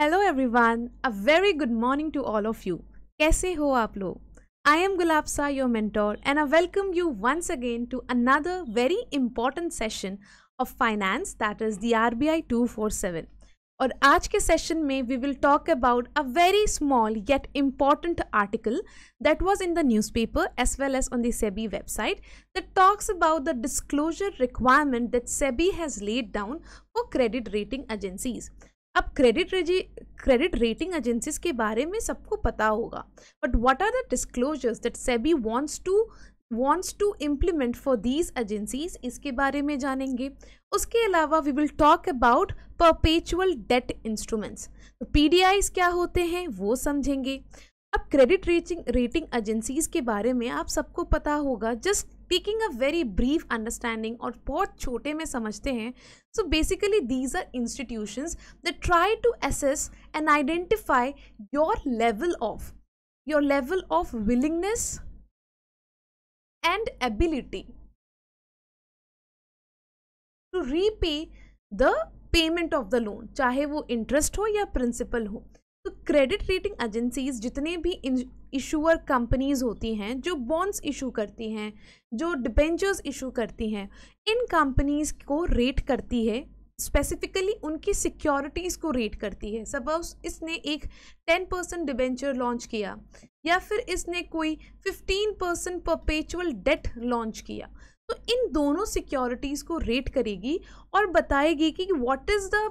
hello everyone a very good morning to all of you कैसे हो आप लोग I am Gulabsa your mentor and I welcome you once again to another very important session of finance that is the R B I two four seven और आज के सेशन में we will talk about a very small yet important article that was in the newspaper as well as on the SEBI website that talks about the disclosure requirement that SEBI has laid down for credit rating agencies अब credit credit rating agencies के बारे में सबको पता होगा but what are the disclosures that SEBI wants to wants to implement for these agencies इसके बारे में जानेंगे उसके अलावा we will talk about perpetual debt instruments तो पी क्या होते हैं वो समझेंगे अब क्रेडिट रेटिंग रेटिंग एजेंसीज के बारे में आप सबको पता होगा just taking a very brief understanding और बहुत छोटे में समझते हैं so basically these are institutions the try to assess and identify your level of your level of willingness and ability to repay the payment of the loan चाहे वो interest हो या प्रिंसिपल हो तो क्रेडिट रेटिंग एजेंसीज जितने भी issuer companies होती हैं जो बॉन्ड्स इशू करती हैं जो डिबेंचर्स इशू करती हैं इन कंपनीज को रेट करती है स्पेसिफिकली उनकी सिक्योरिटीज़ को रेट करती है सपोज इसने एक टेन परसेंट डिबेंचर लॉन्च किया या फिर इसने कोई fifteen percent perpetual debt launch किया तो इन दोनों सिक्योरिटीज़ को रेट करेगी और बताएगी कि what is the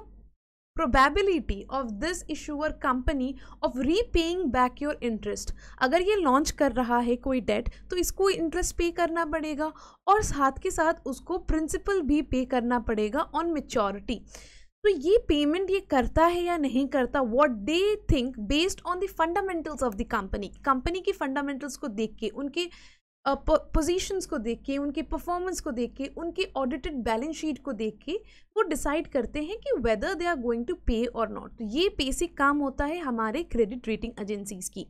probability of this issuer company of repaying back your interest अगर ये लॉन्च कर रहा है कोई डेट तो इसको इंटरेस्ट पे करना पड़ेगा और साथ के साथ उसको प्रिंसिपल भी पे करना पड़ेगा ऑन मेच्योरिटी तो ये पेमेंट ये करता है या नहीं करता what they think based on the fundamentals of the company company की फंडामेंटल्स को देख के उनके पोजीशंस को देख के उनके परफॉर्मेंस को देख के उनके ऑडिटेड बैलेंस शीट को देख के वो डिसाइड करते हैं कि whether they are going to pay और नॉट तो ये बेसिक काम होता है हमारे क्रेडिट रेटिंग एजेंसीज़ की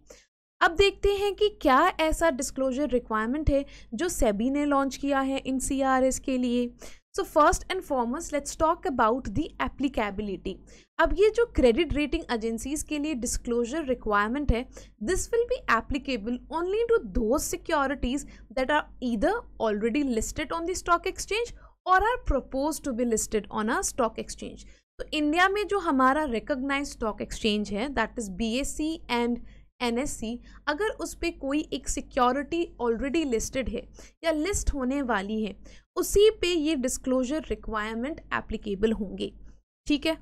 अब देखते हैं कि क्या ऐसा डिस्क्लोजर रिक्वायरमेंट है जो सेबी ने लॉन्च किया है इन सी के लिए so first and foremost let's talk about the applicability अब ये जो क्रेडिट रेटिंग एजेंसीज के लिए डिस्क्लोजर रिक्वायरमेंट है this will be applicable only to दो securities that are either already listed on the stock exchange और are propose to be listed on a stock exchange तो India में जो हमारा recognise stock exchange है that is B S C and N अगर उस पर कोई एक सिक्योरिटी ऑलरेडी लिस्टेड है या लिस्ट होने वाली है उसी पे ये डिस्क्लोजर रिक्वायरमेंट एप्लीकेबल होंगे ठीक है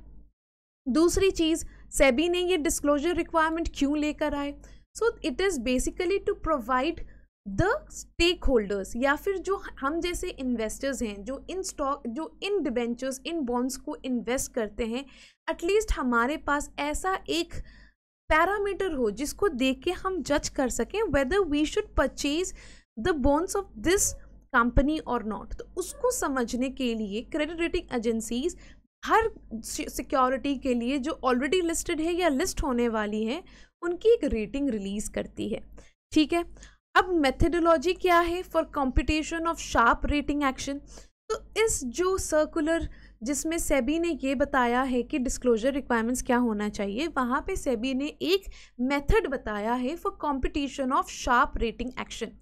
दूसरी चीज़ सेबी ने ये डिस्क्लोजर रिक्वायरमेंट क्यों लेकर आए so it is basically to provide the stakeholders या फिर जो हम जैसे इन्वेस्टर्स हैं जो इन स्टॉक जो इन डिबेंचर्स इन बॉन्ड्स को इन्वेस्ट करते हैं एटलीस्ट हमारे पास ऐसा एक पैरामीटर हो जिसको देख के हम जज कर सकें whether we should purchase the bonds of this company और नॉट तो उसको समझने के लिए क्रेडिट रेटिंग एजेंसीज हर सिक्योरिटी के लिए जो ऑलरेडी लिस्टेड है या लिस्ट होने वाली हैं उनकी एक रेटिंग रिलीज़ करती है ठीक है अब मेथडोलॉजी क्या है for competition of sharp rating action तो इस जो सर्कुलर uh, जिसमें सेबी ने ये बताया है कि डिस्क्लोजर रिक्वायरमेंट्स क्या होना चाहिए वहाँ पे सेबी ने एक मेथड बताया है for competition of sharp rating action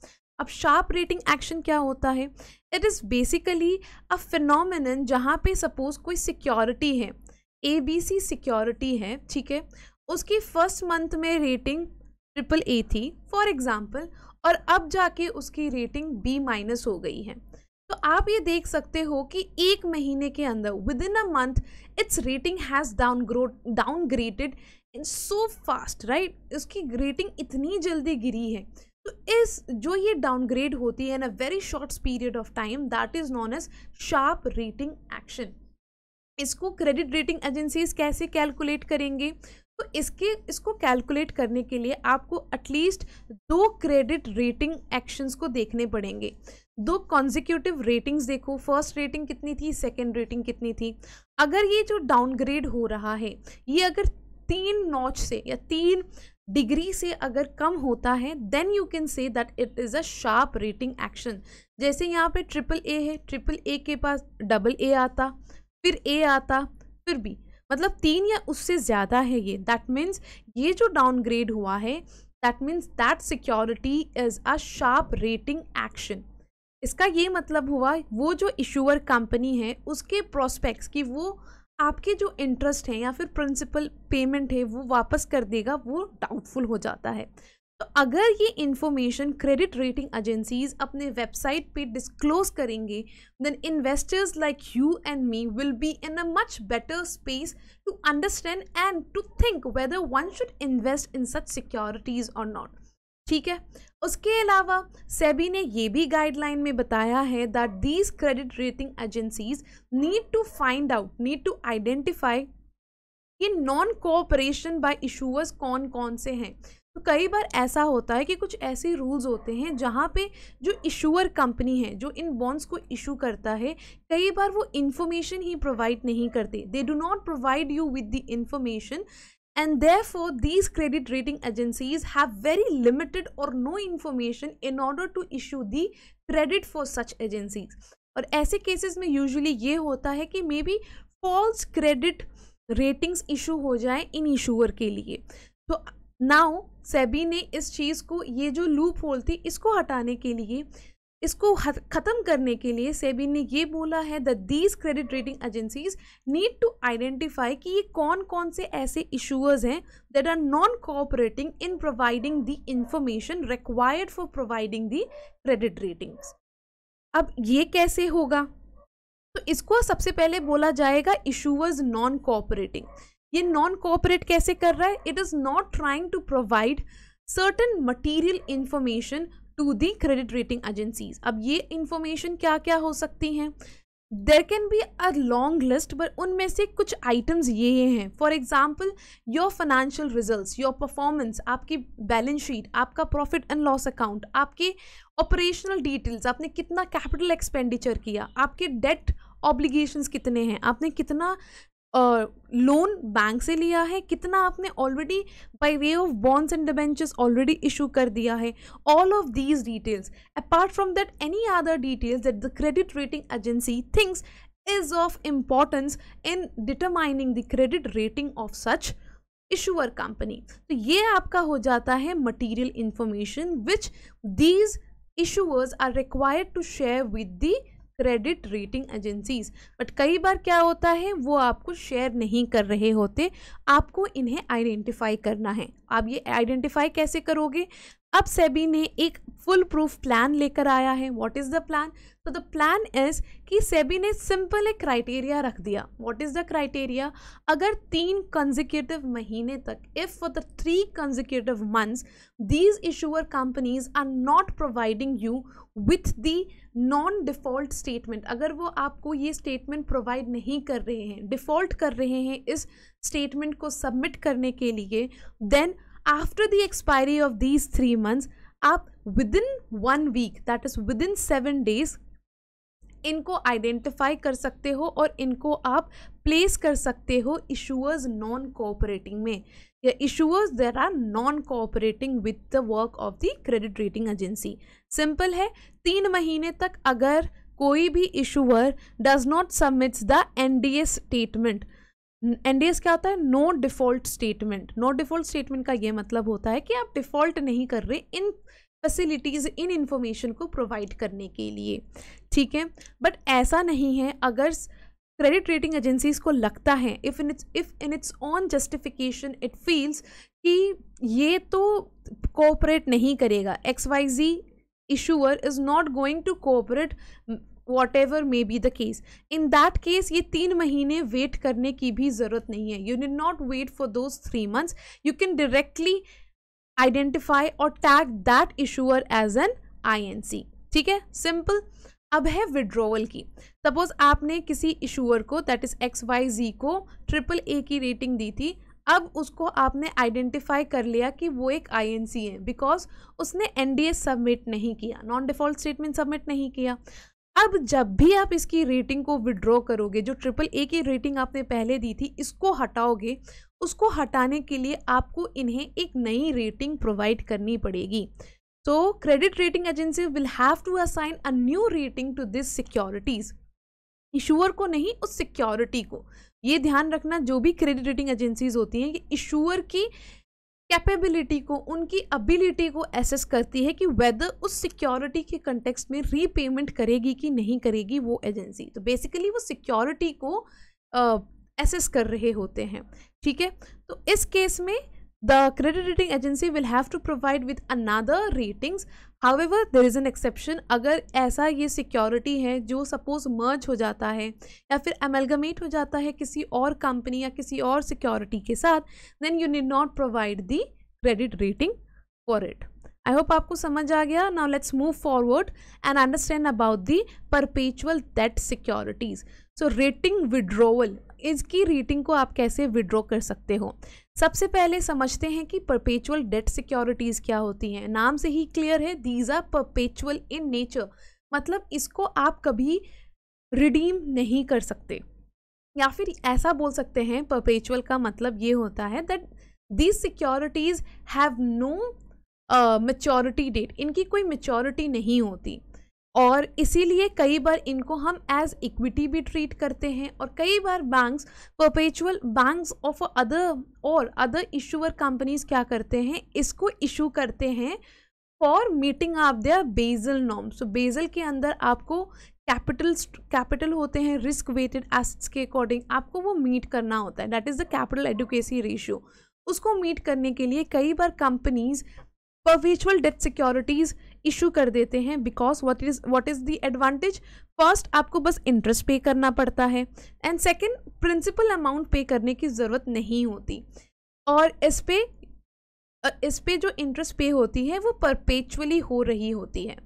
अब शार्प रेटिंग एक्शन क्या होता है it is basically a phenomenon जहाँ पे सपोज कोई सिक्योरिटी है ए बी सी सिक्योरिटी है ठीक है उसकी फर्स्ट मंथ में रेटिंग ट्रिपल ए थी फॉर एग्ज़ाम्पल और अब जाके उसकी रेटिंग बी माइनस हो गई है तो आप ये देख सकते हो कि एक महीने के अंदर within a month its rating has down grow graded in so fast right उसकी ग्रेटिंग इतनी जल्दी गिरी है तो इस जो ये डाउनग्रेड होती है in a very short period of time that is known as sharp rating action इसको क्रेडिट रेटिंग एजेंसीज कैसे कैलकुलेट करेंगे तो इसके इसको कैलकुलेट करने के लिए आपको एटलीस्ट दो क्रेडिट रेटिंग एक्शंस को देखने पड़ेंगे दो कॉन्जिक्यूटिव रेटिंग्स देखो फर्स्ट रेटिंग कितनी थी सेकेंड रेटिंग कितनी थी अगर ये जो डाउनग्रेड हो रहा है ये अगर तीन नॉच से या तीन डिग्री से अगर कम होता है then you can say that it is a sharp rating action जैसे यहाँ पे ट्रिपल ए है ट्रिपल ए के पास डबल ए आता फिर ए आता फिर बी मतलब तीन या उससे ज़्यादा है ये दैट मीन्स ये जो डाउनग्रेड हुआ है that means that security is a sharp rating action इसका ये मतलब हुआ वो जो इशूअर कंपनी है उसके प्रोस्पेक्ट्स की वो आपके जो इंटरेस्ट हैं या फिर प्रिंसिपल पेमेंट है वो वापस कर देगा वो डाउटफुल हो जाता है तो अगर ये इन्फॉर्मेशन क्रेडिट रेटिंग एजेंसीज अपने वेबसाइट पे डिस्क्लोज करेंगे then investors like you and me will be in a much better space to understand and to think whether one should invest in such securities और not ठीक है उसके अलावा सेबी ने यह भी गाइडलाइन में बताया है that these credit rating agencies need to find out need to identify ये नॉन कोऑपरेशन बाय इशूअर्स कौन कौन से हैं तो कई बार ऐसा होता है कि कुछ ऐसे रूल्स होते हैं जहाँ पे जो इशूअर कंपनी है जो इन बॉन्ड्स को इशू करता है कई बार वो इन्फॉर्मेशन ही प्रोवाइड नहीं करते they do not provide you with the information and therefore these credit rating agencies have very limited or no information in order to issue the credit for such agencies और ऐसे cases में usually ये होता है कि maybe false credit ratings issue issue हो जाए इन issuer के लिए तो नाउ सेबी ने इस चीज़ को ये जो लूप होल थी इसको हटाने के लिए इसको ख़त्म करने के लिए सेबी ने ये बोला है the these credit rating agencies need to identify कि ये कौन कौन से ऐसे इशूअर्स हैं that are non cooperating in providing the information required for providing the credit ratings अब ये कैसे होगा तो इसको सबसे पहले बोला जाएगा इशूअर्स नॉन कोऑपरेटिंग ये नॉन कोऑपरेट कैसे कर रहा है it is not trying to provide certain material information to the credit rating agencies अब ये इन्फॉर्मेशन क्या क्या हो सकती हैं there can be a long list but उनमें से कुछ आइटम्स ये ये हैं for example your financial result your performance आपकी बैलेंस शीट आपका प्रॉफिट एंड लॉस अकाउंट आपके ऑपरेशनल डिटेल्स आपने कितना कैपिटल एक्सपेंडिचर किया आपके डेट ऑब्लिगेशंस कितने हैं आपने कितना लोन बैंक से लिया है कितना आपने already by way of bonds and debentures already issue कर दिया है all of these details apart from that any other details that the credit rating agency things is of importance in determining the credit rating of such issuer company तो ये आपका हो जाता है material information which these issuers are required to share with the credit rating agencies but कई बार क्या होता है वो आपको शेयर नहीं कर रहे होते आपको इन्हें आइडेंटिफाई करना है आप ये आइडेंटिफाई कैसे करोगे अब सेबी ने एक फुल प्रूफ प्लान लेकर आया है वॉट इज़ द प्लान तो द प्लान इज़ कि सेबी ने सिंपल एक क्राइटेरिया रख दिया वॉट इज़ द क्राइटेरिया अगर तीन कंजिक्यूटिव महीने तक if for the three consecutive months these issuer companies are not providing you with the non default statement अगर वो आपको ये स्टेटमेंट प्रोवाइड नहीं कर रहे हैं डिफ़ॉल्ट कर रहे हैं इस स्टेटमेंट को सबमिट करने के लिए then after the expiry of these three months आप within one week that is within seven days इनको आइडेंटिफाई कर सकते हो और इनको आप प्लेस कर सकते हो इशूअर्स नॉन कोऑपरेटिंग में या issuers there are non cooperating with the work of the credit rating agency simple है तीन महीने तक अगर कोई भी issuer does not submits the NDA statement NDS क्या होता है no default statement no default statement का ये मतलब होता है कि आप डिफॉल्ट नहीं कर रहे इन फैसिलिटीज़ इन इन्फॉर्मेशन को प्रोवाइड करने के लिए ठीक है बट ऐसा नहीं है अगर क्रेडिट रेटिंग एजेंसीज को लगता है if in its if in its on justification it feels कि ये तो कोऑपरेट नहीं करेगा X Y Z issuer is not going to cooperate whatever may be the case in that case ये तीन महीने वेट करने की भी ज़रूरत नहीं है you did not wait for those three months you can directly identify और tag that issuer as an I N C ठीक है सिंपल अब है विड्रोवल की सपोज आपने किसी इशूअर को that is X Y Z को ट्रिपल ए की रेटिंग दी थी अब उसको आपने आइडेंटिफाई कर लिया कि वो एक आईएनसी है बिकॉज उसने एनडीए सबमिट नहीं किया नॉन डिफॉल्ट स्टेटमेंट सबमिट नहीं किया अब जब भी आप इसकी रेटिंग को विड्रॉ करोगे जो ट्रिपल ए की रेटिंग आपने पहले दी थी इसको हटाओगे उसको हटाने के लिए आपको इन्हें एक नई रेटिंग प्रोवाइड करनी पड़ेगी तो credit rating agency will have to assign a new rating to this securities issuer को नहीं उस सिक्योरिटी को ये ध्यान रखना जो भी क्रेडिट रेटिंग एजेंसीज होती हैं कि इशूअर की कैपेबिलिटी को उनकी अबिलिटी को एसेस करती है कि वेदर उस सिक्योरिटी के कंटेक्स में रीपेमेंट करेगी कि नहीं करेगी वो एजेंसी तो बेसिकली वो सिक्योरिटी को एसेस uh, कर रहे होते हैं ठीक है तो इस केस में the credit rating agency will have to provide with another ratings however there is an exception अगर ऐसा ये security है जो suppose merge हो जाता है या फिर amalgamate हो जाता है किसी और company या किसी और security के साथ then you need not provide the credit rating for it I hope आपको समझ आ गया now let's move forward and understand about the perpetual debt securities so rating withdrawal इसकी रेटिंग को आप कैसे विड्रॉ कर सकते हो सबसे पहले समझते हैं कि परपेचुअल डेट सिक्योरिटीज़ क्या होती हैं नाम से ही क्लियर है these are perpetual in nature मतलब इसको आप कभी रिडीम नहीं कर सकते या फिर ऐसा बोल सकते हैं परपेचुअल का मतलब ये होता है that these securities have no maturity date इनकी कोई मेचोरिटी नहीं होती और इसीलिए कई बार इनको हम एज इक्विटी भी ट्रीट करते हैं और कई बार banks perpetual banks of other और अदर इशूअर कंपनीज क्या करते हैं इसको इशू करते हैं for meeting of their Basel norm so Basel के अंदर आपको कैपिटल कैपिटल होते हैं रिस्क वेटेड एसेट्स के अकॉर्डिंग आपको वो मीट करना होता है that is the capital adequacy ratio उसको मीट करने के लिए कई बार companies perpetual debt securities issue कर देते हैं because what is what is the advantage first आपको बस इंटरेस्ट पे करना पड़ता है एंड सेकेंड प्रिंसिपल अमाउंट पे करने की ज़रूरत नहीं होती और इस पे इस पे जो इंटरेस्ट पे होती है वो परपेचुअली हो रही होती है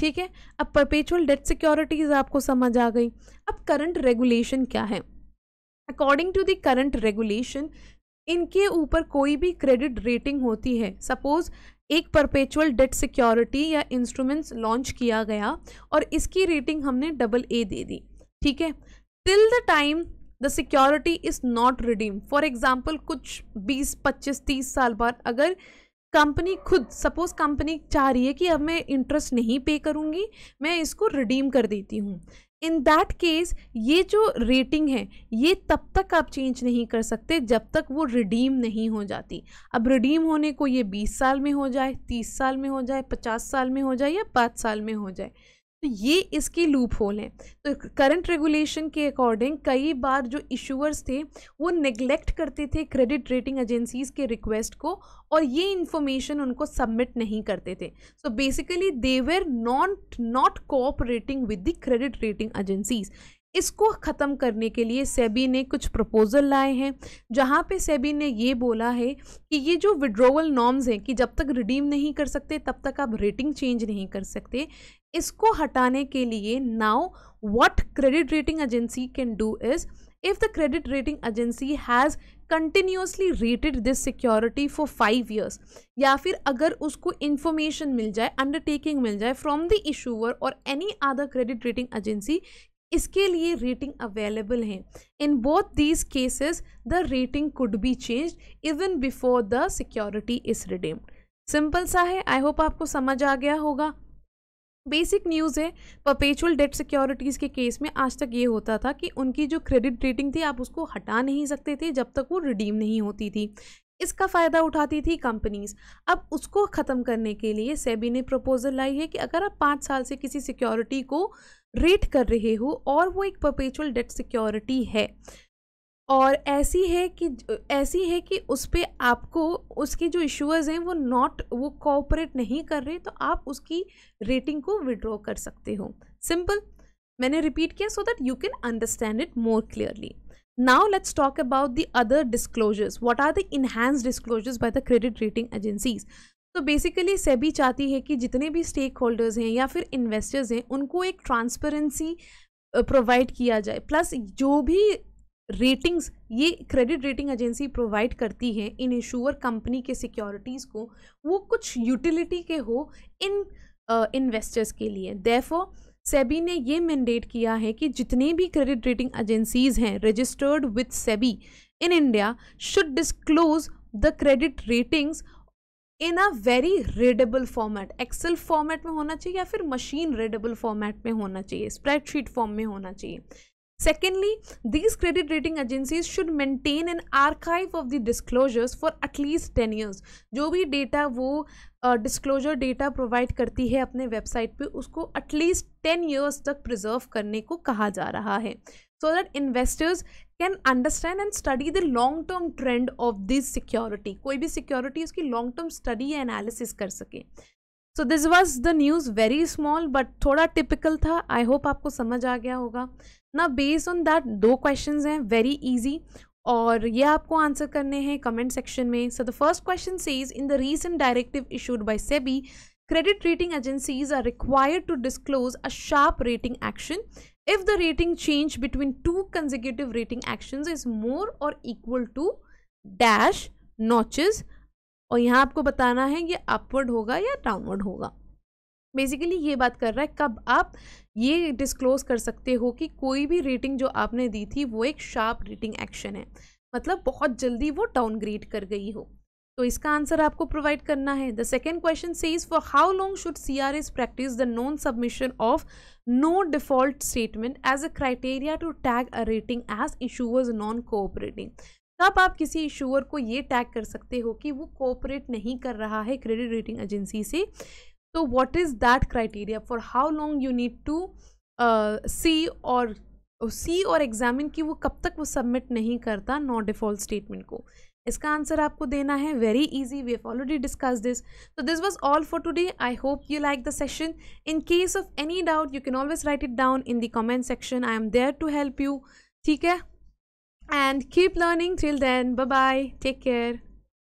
ठीक है अब परपेचुअल डेट सिक्योरिटीज़ आपको समझ आ गई अब करंट रेगुलेशन क्या है according to the current regulation इनके ऊपर कोई भी क्रेडिट रेटिंग होती है सपोज़ एक परपेचुअल डेट सिक्योरिटी या इंस्ट्रूमेंट्स लॉन्च किया गया और इसकी रेटिंग हमने डबल ए दे दी ठीक है till the time the security is not redeem for example कुछ 20, 25, 30 साल बाद अगर कंपनी खुद सपोज कंपनी चाह रही है कि अब मैं इंटरेस्ट नहीं पे करूँगी मैं इसको रिडीम कर देती हूँ इन दैट केस ये जो रेटिंग है ये तब तक आप चेंज नहीं कर सकते जब तक वो रिडीम नहीं हो जाती अब रिडीम होने को ये बीस साल में हो जाए तीस साल में हो जाए पचास साल में हो जाए या पाँच साल में हो जाए तो ये इसकी लूप होल है तो करंट रेगुलेशन के अकॉर्डिंग कई बार जो इशूअर्स थे वो निगलेक्ट करते थे क्रेडिट रेटिंग एजेंसीज़ के रिक्वेस्ट को और ये इन्फॉर्मेशन उनको सबमिट नहीं करते थे so basically they were not not cooperating with the credit rating agencies इसको ख़त्म करने के लिए सेबी ने कुछ प्रपोज़ल लाए हैं जहाँ पे सेबी ने ये बोला है कि ये जो विड्रोवल नॉर्म्स हैं कि जब तक रिडीम नहीं कर सकते तब तक आप रेटिंग चेंज नहीं कर सकते इसको हटाने के लिए now what credit rating agency can do is if the credit rating agency has continuously rated this security for five years या फिर अगर उसको information मिल जाए अंडरटेकिंग मिल जाए फ्रॉम द इशूअर और any other credit rating agency इसके लिए रेटिंग अवेलेबल हैं in both these cases the rating could be change even before the security is redeemed simple सा है आई होप आपको समझ आ गया होगा बेसिक न्यूज़ है परपेचुअल डेट सिक्योरिटीज़ के केस में आज तक ये होता था कि उनकी जो क्रेडिट रेटिंग थी आप उसको हटा नहीं सकते थे जब तक वो रिडीम नहीं होती थी इसका फ़ायदा उठाती थी कंपनीज अब उसको ख़त्म करने के लिए सेबी ने प्रपोजल लाई है कि अगर आप पाँच साल से किसी सिक्योरिटी को रेट कर रहे हो और वो एक परपेचुअल डेट सिक्योरिटी है और ऐसी है कि ऐसी है कि उस पर आपको उसके जो इश्यूज हैं वो नॉट वो कॉपरेट नहीं कर रहे तो आप उसकी रेटिंग को विड्रॉ कर सकते हो सिंपल मैंने रिपीट किया so that you can understand it more clearly now let's talk about the other disclosures what are the enhanced disclosures by the credit rating agencies तो बेसिकली सेबी चाहती है कि जितने भी स्टेक होल्डर्स हैं या फिर इन्वेस्टर्स हैं उनको एक ट्रांसपेरेंसी प्रोवाइड किया जाए प्लस जो भी रेटिंग्स ये क्रेडिट रेटिंग एजेंसी प्रोवाइड करती है इन इशूअर कंपनी के सिक्योरिटीज़ को वो कुछ यूटिलिटी के हो इन इन्वेस्टर्स के लिए देफो सेबी ने ये मैंडेट किया है कि जितने भी क्रेडिट रेटिंग एजेंसीज़ हैं registered with SEBI in India should disclose the credit ratings in a very readable format Excel format में होना चाहिए या फिर मशीन रीडेबल फॉर्मेट में होना चाहिए स्प्रेडशीट फॉर्म में होना चाहिए secondly these credit rating agencies should maintain an archive of the disclosures for at least ten years जो भी डेटा वो डिस्क्लोजर डेटा प्रोवाइड करती है अपने वेबसाइट पे उसको एटलीस्ट टेन ईयर्स तक प्रिजर्व करने को कहा जा रहा है so that investors can understand and study the long term trend of this security कोई भी सिक्योरिटी उसकी लॉन्ग टर्म स्टडी या एनालिसिस कर सके so this was the news very small but थोड़ा टिपिकल था आई होप आपको समझ आ गया होगा ना बेस्ड ऑन दैट दो क्वेश्चन हैं वेरी ईजी और ये आपको आंसर करने हैं कमेंट सेक्शन में so the first question says in the recent directive issued by SEBI credit rating agencies are required to disclose a sharp rating action if the rating change between two consecutive rating actions is more or equal to dash notches और यहाँ आपको बताना है ये upward होगा या downward होगा basically ये बात कर रहा है कब आप ये डिस्क्लोज कर सकते हो कि कोई भी रेटिंग जो आपने दी थी वो एक शार्प रेटिंग एक्शन है मतलब बहुत जल्दी वो डाउनग्रेड कर गई हो तो इसका आंसर आपको प्रोवाइड करना है the second question is for how long should C R is practice the non submission of no default statement as a criteria to tag a rating as issuers non cooperating तब आप किसी issuer को ये tag कर सकते हो कि वो कोऑपरेट नहीं कर रहा है क्रेडिट रेटिंग एजेंसी से तो what is that criteria for how long you need to see और सी और एग्जामिन कि वो कब तक वो सबमिट नहीं करता नॉट डिफॉल्ट स्टेटमेंट को इसका आंसर आपको देना है very easy we have already discuss this तो this was all for today I hope you like the session in case of any doubt you can always write it down in the comment section I am there to help you ठीक है and keep learning till then bye bye take care